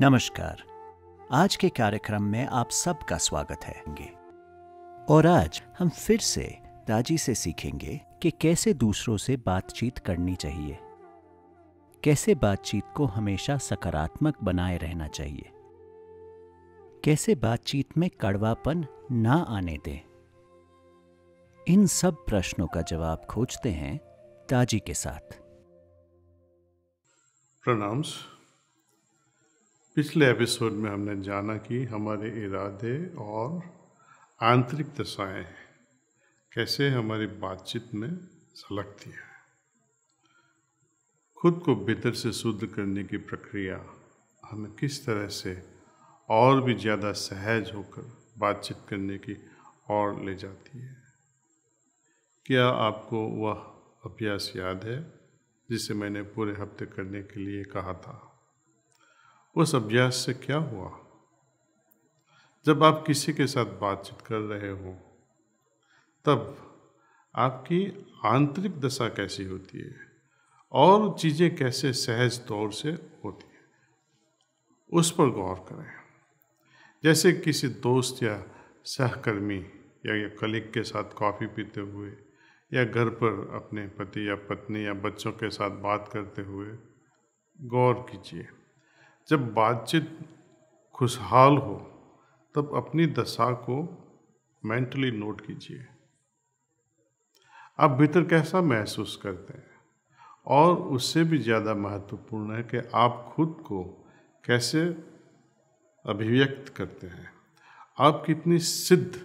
नमस्कार आज के कार्यक्रम में आप सबका स्वागत है और आज हम फिर से दाजी से सीखेंगे कि कैसे दूसरों से बातचीत करनी चाहिए कैसे बातचीत को हमेशा सकारात्मक बनाए रहना चाहिए कैसे बातचीत में कड़वापन ना आने दें इन सब प्रश्नों का जवाब खोजते हैं दाजी के साथ प्रणाम्स पिछले एपिसोड में हमने जाना कि हमारे इरादे और आंतरिक दशाएं कैसे हमारी बातचीत में सलगती है खुद को भीतर से शुद्ध करने की प्रक्रिया हमें किस तरह से और भी ज़्यादा सहज होकर बातचीत करने की और ले जाती है क्या आपको वह अभ्यास याद है जिसे मैंने पूरे हफ्ते करने के लिए कहा था उस अभ्यास से क्या हुआ जब आप किसी के साथ बातचीत कर रहे हो तब आपकी आंतरिक दशा कैसी होती है और चीज़ें कैसे सहज तौर से होती है उस पर गौर करें जैसे किसी दोस्त या सहकर्मी या, या कलीग के साथ कॉफ़ी पीते हुए या घर पर अपने पति या पत्नी या बच्चों के साथ बात करते हुए गौर कीजिए जब बातचीत खुशहाल हो तब अपनी दशा को मेंटली नोट कीजिए आप भीतर कैसा महसूस करते हैं और उससे भी ज़्यादा महत्वपूर्ण है कि आप खुद को कैसे अभिव्यक्त करते हैं आप कितनी सिद्ध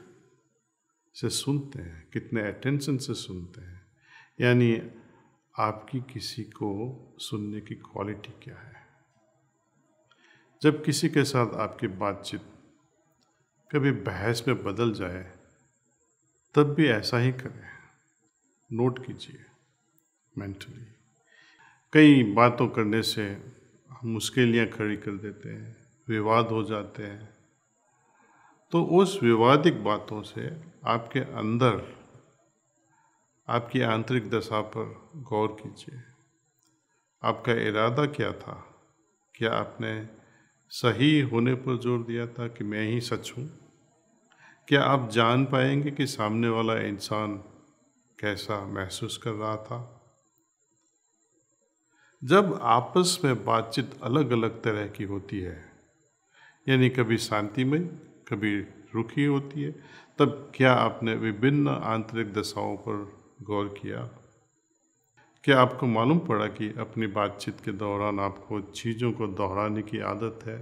से सुनते हैं कितने अटेंशन से सुनते हैं यानी आपकी किसी को सुनने की क्वालिटी क्या है जब किसी के साथ आपकी बातचीत कभी बहस में बदल जाए तब भी ऐसा ही करें नोट कीजिए मेंटली कई बातों करने से हम मुश्किलियाँ खड़ी कर देते हैं विवाद हो जाते हैं तो उस विवादिक बातों से आपके अंदर आपकी आंतरिक दशा पर गौर कीजिए आपका इरादा क्या था क्या आपने सही होने पर जोर दिया था कि मैं ही सच हूँ क्या आप जान पाएंगे कि सामने वाला इंसान कैसा महसूस कर रहा था जब आपस में बातचीत अलग अलग तरह की होती है यानी कभी शांतिमय कभी रुखी होती है तब क्या आपने विभिन्न आंतरिक दशाओं पर गौर किया क्या आपको मालूम पड़ा कि अपनी बातचीत के दौरान आपको चीज़ों को दोहराने की आदत है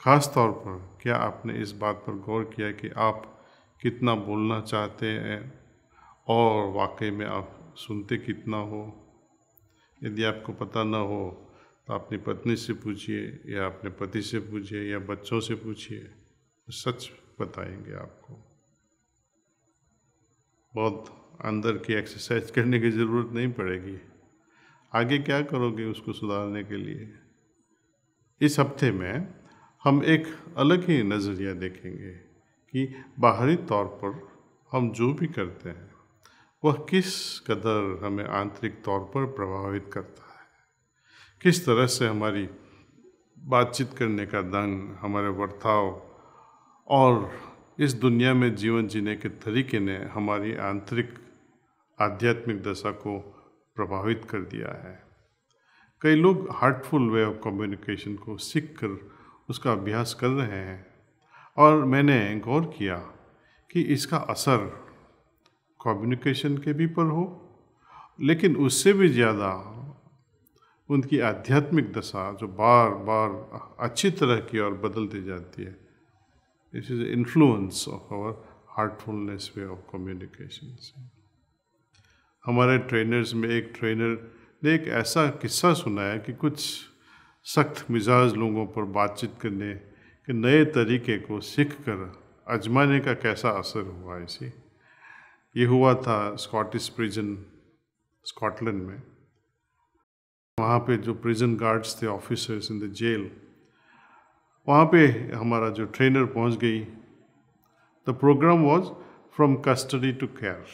ख़ास तौर पर क्या आपने इस बात पर गौर किया कि आप कितना बोलना चाहते हैं और वाकई में आप सुनते कितना हो यदि आपको पता न हो तो अपनी पत्नी से पूछिए या अपने पति से पूछिए या बच्चों से पूछिए सच बताएंगे आपको बहुत अंदर की एक्सरसाइज करने की ज़रूरत नहीं पड़ेगी आगे क्या करोगे उसको सुधारने के लिए इस हफ्ते में हम एक अलग ही नज़रिया देखेंगे कि बाहरी तौर पर हम जो भी करते हैं वह किस कदर हमें आंतरिक तौर पर प्रभावित करता है किस तरह से हमारी बातचीत करने का ढंग हमारे बर्ताव और इस दुनिया में जीवन जीने के तरीके ने हमारी आंतरिक आध्यात्मिक दशा को प्रभावित कर दिया है कई लोग हार्टफुल वे ऑफ कम्युनिकेशन को सीख कर उसका अभ्यास कर रहे हैं और मैंने गौर किया कि इसका असर कम्युनिकेशन के भी पर हो लेकिन उससे भी ज़्यादा उनकी आध्यात्मिक दशा जो बार बार अच्छी तरह की और बदलती जाती है इस is influence of our Heartfulness way of communication हमारे ट्रेनर्स में एक ट्रेनर ने एक ऐसा किस्सा सुनाया कि कुछ सख्त मिजाज लोगों पर बातचीत करने के नए तरीके को सीख कर आजमाने का कैसा असर हुआ इसे ये हुआ था स्कॉटिश प्रिजन स्कॉटलैंड में वहाँ पे जो प्रिजन गार्ड्स थे ऑफिसर्स इन द जेल वहाँ पे हमारा जो ट्रेनर पहुँच गई the programme was from custody to care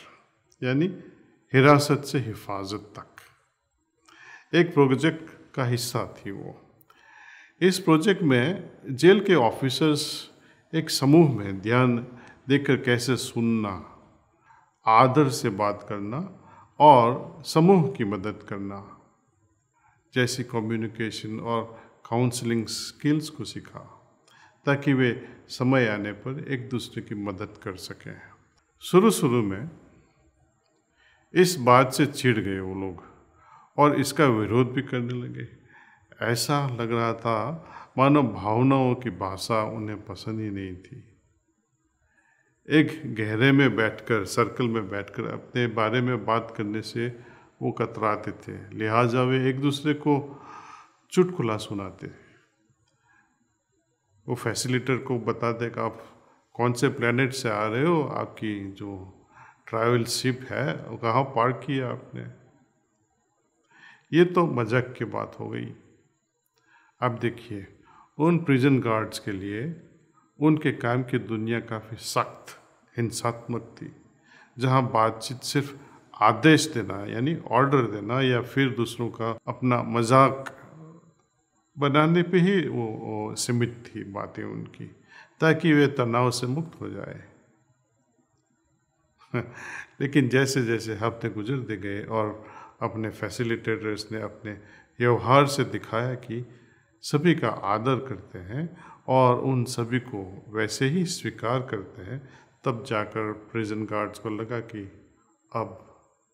यानी हिरासत से हिफाजत तक एक प्रोजेक्ट का हिस्सा थी वो इस प्रोजेक्ट में जेल के ऑफिसर्स एक समूह में ध्यान देकर कैसे सुनना आदर से बात करना और समूह की मदद करना जैसी कम्युनिकेशन और काउंसलिंग स्किल्स को सीखा ताकि वे समय आने पर एक दूसरे की मदद कर सकें शुरू शुरू में इस बात से चिढ़ गए वो लोग और इसका विरोध भी करने लगे ऐसा लग रहा था मानो भावनाओं की भाषा उन्हें पसंद ही नहीं थी एक गहरे में बैठकर सर्कल में बैठकर अपने बारे में बात करने से वो कतराते थे लिहाजा वे एक दूसरे को चुटकुला सुनाते वो फैसिलिटर को बता दे कि आप कौन से प्लेनेट से आ रहे हो आपकी जो ट्रैवल शिप है वो कहाँ पार्क किया आपने ये तो मजाक की बात हो गई अब देखिए उन प्रिजन गार्ड्स के लिए उनके काम की दुनिया काफ़ी सख्त हिंसात्मक थी जहाँ बातचीत सिर्फ आदेश देना यानी ऑर्डर देना या फिर दूसरों का अपना मजाक बनाने पे ही वो, वो सीमित थी बातें उनकी ताकि वे तनाव से मुक्त हो जाए लेकिन जैसे जैसे हफ्ते गुजरते गए और अपने फैसिलिटेटर्स ने अपने व्यवहार से दिखाया कि सभी का आदर करते हैं और उन सभी को वैसे ही स्वीकार करते हैं तब जाकर प्रिजन गार्ड्स को लगा कि अब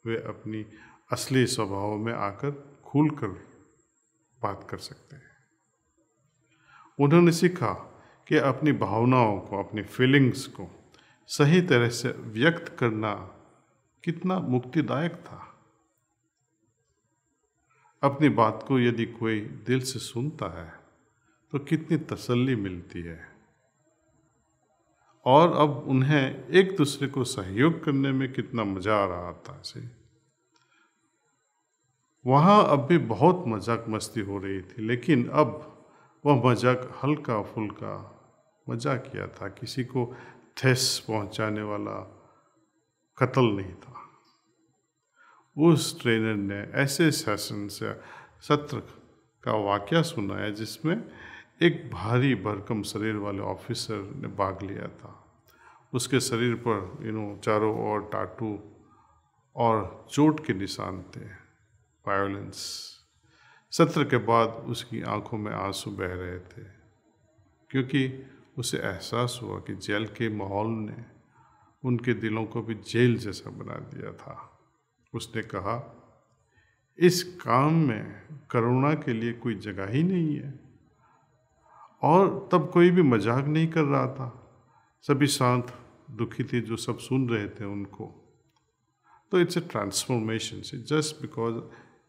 वे अपनी असली स्वभाव में आकर खुल कर बात कर सकते हैं उन्होंने सीखा कि अपनी भावनाओं को अपनी फीलिंग्स को सही तरह से व्यक्त करना कितना मुक्तिदायक था अपनी बात को यदि कोई दिल से सुनता है तो कितनी तसल्ली मिलती है और अब उन्हें एक दूसरे को सहयोग करने में कितना मज़ा आ रहा था इसे वहाँ अब भी बहुत मजाक मस्ती हो रही थी लेकिन अब वह मजाक हल्का फुल्का मजा किया था किसी को ठेस पहुंचाने वाला कत्ल नहीं था उस ट्रेनर ने ऐसे सेशन से सत्र का वाक्य सुनाया जिसमें एक भारी भरकम शरीर वाले ऑफिसर ने भाग लिया था उसके शरीर पर यू नो चारों ओर टाटू और चोट के निशान थे वायोलेंस सत्र के बाद उसकी आंखों में आंसू बह रहे थे क्योंकि उसे एहसास हुआ कि जेल के माहौल ने उनके दिलों को भी जेल जैसा बना दिया था उसने कहा इस काम में करुणा के लिए कोई जगह ही नहीं है और तब कोई भी मजाक नहीं कर रहा था सभी शांत दुखी थे जो सब सुन रहे थे उनको तो it's a transformation just because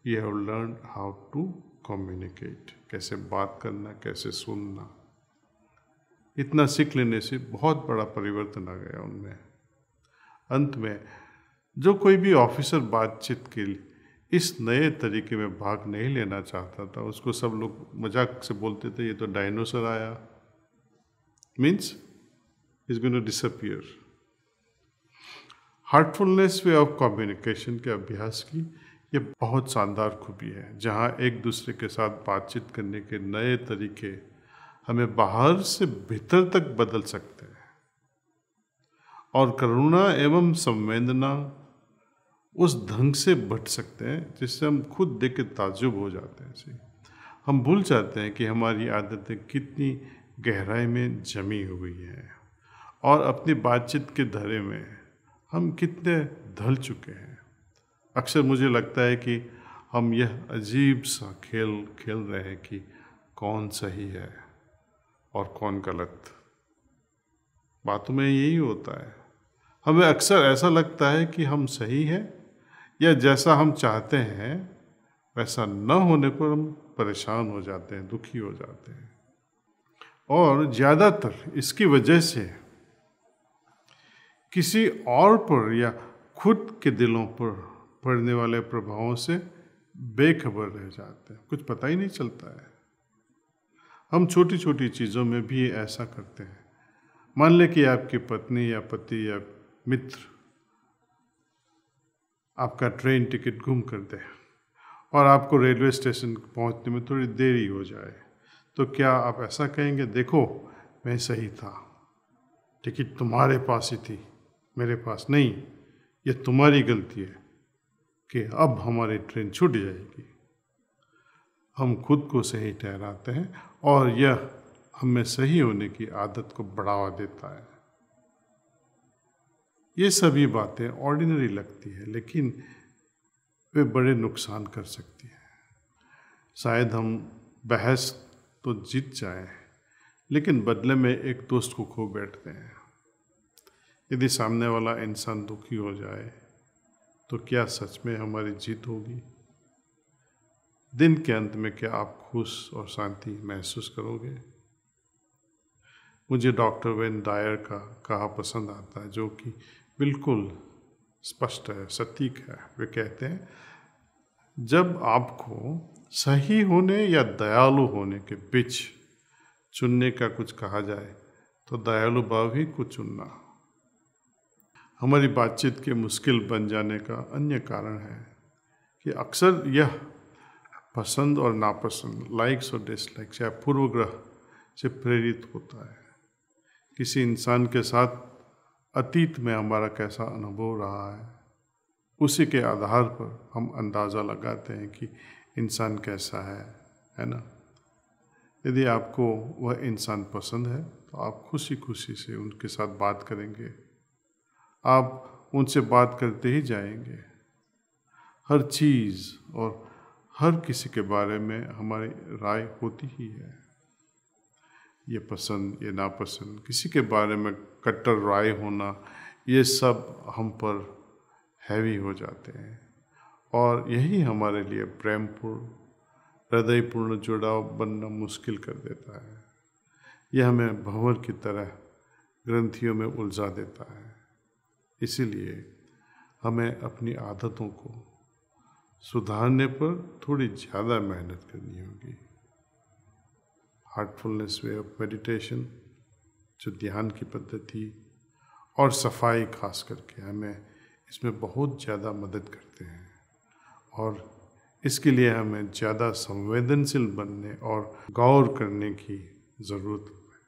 you have learn how to communicate कैसे बात करना कैसे सुनना इतना सीख लेने से बहुत बड़ा परिवर्तन आ गया उनमें अंत में जो कोई भी ऑफिसर बातचीत के लिए इस नए तरीके में भाग नहीं लेना चाहता था उसको सब लोग मजाक से बोलते थे ये तो डायनोसर आया means is going to disappear Heartfulness way of communication के अभ्यास की ये बहुत शानदार खूबी है जहाँ एक दूसरे के साथ बातचीत करने के नए तरीके हमें बाहर से भीतर तक बदल सकते हैं और करुणा एवं संवेदना उस ढंग से बट सकते हैं जिससे हम खुद देख के ताजुब हो जाते हैं हम भूल जाते हैं कि हमारी आदतें कितनी गहराई में जमी हुई हैं और अपनी बातचीत के धरे में हम कितने ढल चुके हैं अक्सर मुझे लगता है कि हम यह अजीब सा खेल खेल रहे हैं कि कौन सही है और कौन गलत बातों में यही होता है हमें अक्सर ऐसा लगता है कि हम सही हैं या जैसा हम चाहते हैं वैसा न होने पर हम परेशान हो जाते हैं दुखी हो जाते हैं और ज़्यादातर इसकी वजह से किसी और पर या खुद के दिलों पर पड़ने वाले प्रभावों से बेखबर रह जाते हैं कुछ पता ही नहीं चलता है हम छोटी छोटी चीज़ों में भी ऐसा करते हैं मान लें कि आपकी पत्नी या पति या मित्र आपका ट्रेन टिकट गुम कर दे और आपको रेलवे स्टेशन पहुंचने में थोड़ी देरी हो जाए तो क्या आप ऐसा कहेंगे देखो मैं सही था टिकट तुम्हारे पास ही थी मेरे पास नहीं ये तुम्हारी गलती है कि अब हमारी ट्रेन छूट जाएगी हम खुद को सही ठहराते हैं और यह हमें सही होने की आदत को बढ़ावा देता है ये सभी बातें ऑर्डिनरी लगती है लेकिन वे बड़े नुकसान कर सकती हैं शायद हम बहस तो जीत जाएं लेकिन बदले में एक दोस्त को खो बैठते हैं यदि सामने वाला इंसान दुखी हो जाए तो क्या सच में हमारी जीत होगी दिन के अंत में क्या आप खुश और शांति महसूस करोगे मुझे डॉक्टर वेन डायर का कहा पसंद आता है जो कि बिल्कुल स्पष्ट है सटीक है वे कहते हैं जब आपको सही होने या दयालु होने के बीच चुनने का कुछ कहा जाए तो दयालु भाव ही को चुनना हमारी बातचीत के मुश्किल बन जाने का अन्य कारण है कि अक्सर यह पसंद और नापसंद लाइक्स और डिसलाइक्स या पूर्वग्रह से प्रेरित होता है किसी इंसान के साथ अतीत में हमारा कैसा अनुभव रहा है उसी के आधार पर हम अंदाज़ा लगाते हैं कि इंसान कैसा है है ना यदि आपको वह इंसान पसंद है तो आप खुशी खुशी से उनके साथ बात करेंगे आप उनसे बात करते ही जाएंगे हर चीज़ और हर किसी के बारे में हमारी राय होती ही है ये पसंद ये नापसंद किसी के बारे में कट्टर राय होना ये सब हम पर हैवी हो जाते हैं और यही हमारे लिए प्रेमपूर्ण हृदयपूर्ण जुड़ाव बनना मुश्किल कर देता है यह हमें भंवर की तरह ग्रंथियों में उलझा देता है इसीलिए हमें अपनी आदतों को सुधारने पर थोड़ी ज़्यादा मेहनत करनी होगी हार्टफुलनेस वे ऑफ मेडिटेशन जो ध्यान की पद्धति और सफाई खास करके हमें इसमें बहुत ज़्यादा मदद करते हैं और इसके लिए हमें ज़्यादा संवेदनशील बनने और गौर करने की ज़रूरत है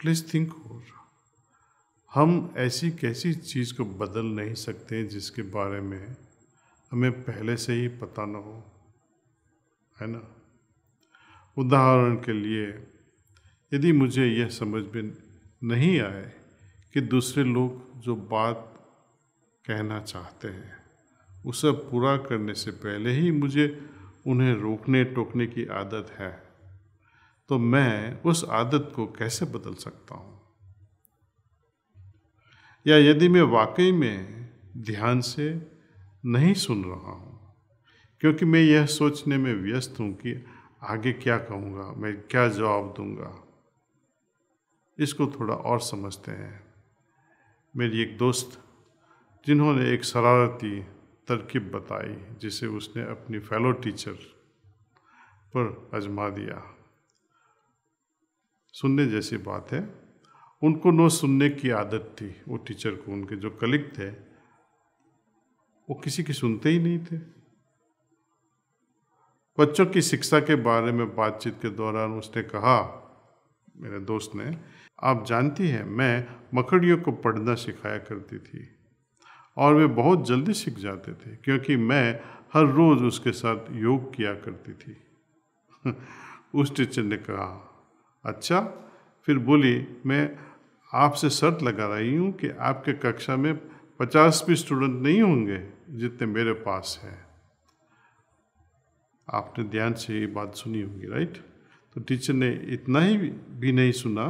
प्लीज़ थिंक और हम ऐसी कैसी चीज़ को बदल नहीं सकते जिसके बारे में हमें पहले से ही पता न हो है ना उदाहरण के लिए यदि मुझे यह समझ में नहीं आए कि दूसरे लोग जो बात कहना चाहते हैं उसे पूरा करने से पहले ही मुझे उन्हें रोकने टोकने की आदत है तो मैं उस आदत को कैसे बदल सकता हूँ या यदि मैं वाकई में ध्यान से नहीं सुन रहा हूँ क्योंकि मैं यह सोचने में व्यस्त हूँ कि आगे क्या कहूँगा मैं क्या जवाब दूंगा इसको थोड़ा और समझते हैं मेरी एक दोस्त जिन्होंने एक शरारती तरकीब बताई जिसे उसने अपनी फेलो टीचर पर आजमा दिया सुनने जैसी बात है उनको नो सुनने की आदत थी वो टीचर को उनके जो कलिक थे वो किसी की सुनते ही नहीं थे बच्चों की शिक्षा के बारे में बातचीत के दौरान उसने कहा मेरे दोस्त ने आप जानती हैं मैं मकड़ियों को पढ़ना सिखाया करती थी और वे बहुत जल्दी सीख जाते थे क्योंकि मैं हर रोज़ उसके साथ योग किया करती थी उस टीचर ने कहा अच्छा फिर बोली मैं आपसे शर्त लगा रही हूँ कि आपके कक्षा में पचास भी स्टूडेंट नहीं होंगे जितने मेरे पास है आपने ध्यान से ये बात सुनी होगी राइट तो टीचर ने इतना ही भी नहीं सुना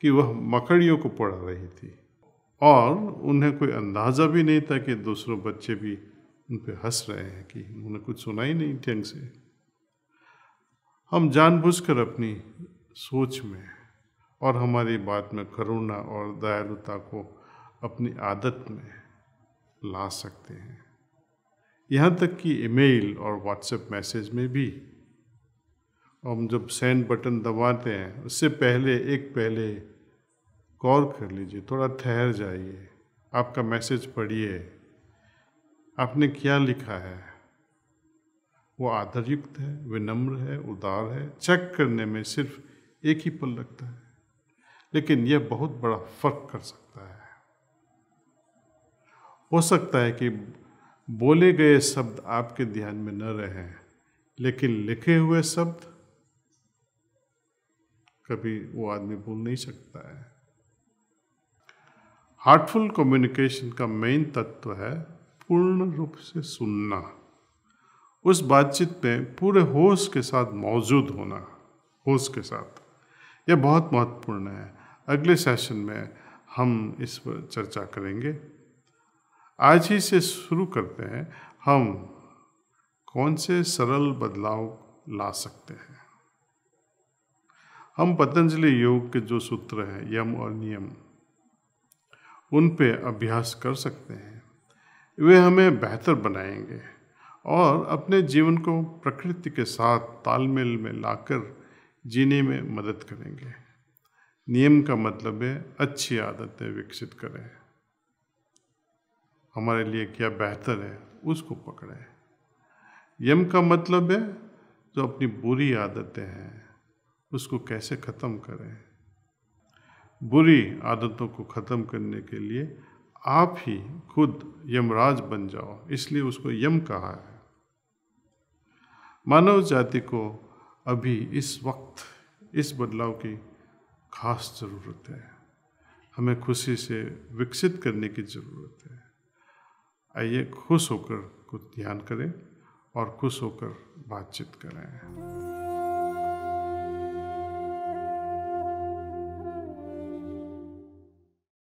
कि वह मकड़ियों को पढ़ा रही थी और उन्हें कोई अंदाज़ा भी नहीं था कि दूसरों बच्चे भी उन पर हंस रहे हैं कि उन्हें कुछ सुना ही नहीं ढंग से हम जानबूझकर अपनी सोच में और हमारी बात में करुणा और दयालुता को अपनी आदत में ला सकते हैं यहाँ तक कि ईमेल और व्हाट्सएप मैसेज में भी हम जब सेंड बटन दबाते हैं उससे पहले एक पहले कॉल कर लीजिए थोड़ा ठहर जाइए आपका मैसेज पढ़िए आपने क्या लिखा है वो आदरयुक्त है विनम्र है उदार है चेक करने में सिर्फ एक ही पल लगता है लेकिन यह बहुत बड़ा फर्क कर सकता है हो सकता है कि बोले गए शब्द आपके ध्यान में न रहे लेकिन लिखे हुए शब्द कभी वो आदमी भूल नहीं सकता है हार्टफुल कम्युनिकेशन का मेन तत्व है पूर्ण रूप से सुनना उस बातचीत में पूरे होश के साथ मौजूद होना होश के साथ यह बहुत महत्वपूर्ण है अगले सेशन में हम इस पर चर्चा करेंगे आज ही से शुरू करते हैं हम कौन से सरल बदलाव ला सकते हैं हम पतंजलि योग के जो सूत्र हैं यम और नियम उन पे अभ्यास कर सकते हैं वे हमें बेहतर बनाएंगे और अपने जीवन को प्रकृति के साथ तालमेल में लाकर जीने में मदद करेंगे नियम का मतलब है अच्छी आदतें विकसित करें हमारे लिए क्या बेहतर है उसको पकड़ें यम का मतलब है जो अपनी बुरी आदतें हैं उसको कैसे ख़त्म करें बुरी आदतों को ख़त्म करने के लिए आप ही खुद यमराज बन जाओ इसलिए उसको यम कहा है मानव जाति को अभी इस वक्त इस बदलाव की खास ज़रूरत है हमें खुशी से विकसित करने की ज़रूरत है आइए खुश होकर कुछ ध्यान करें और खुश होकर बातचीत करें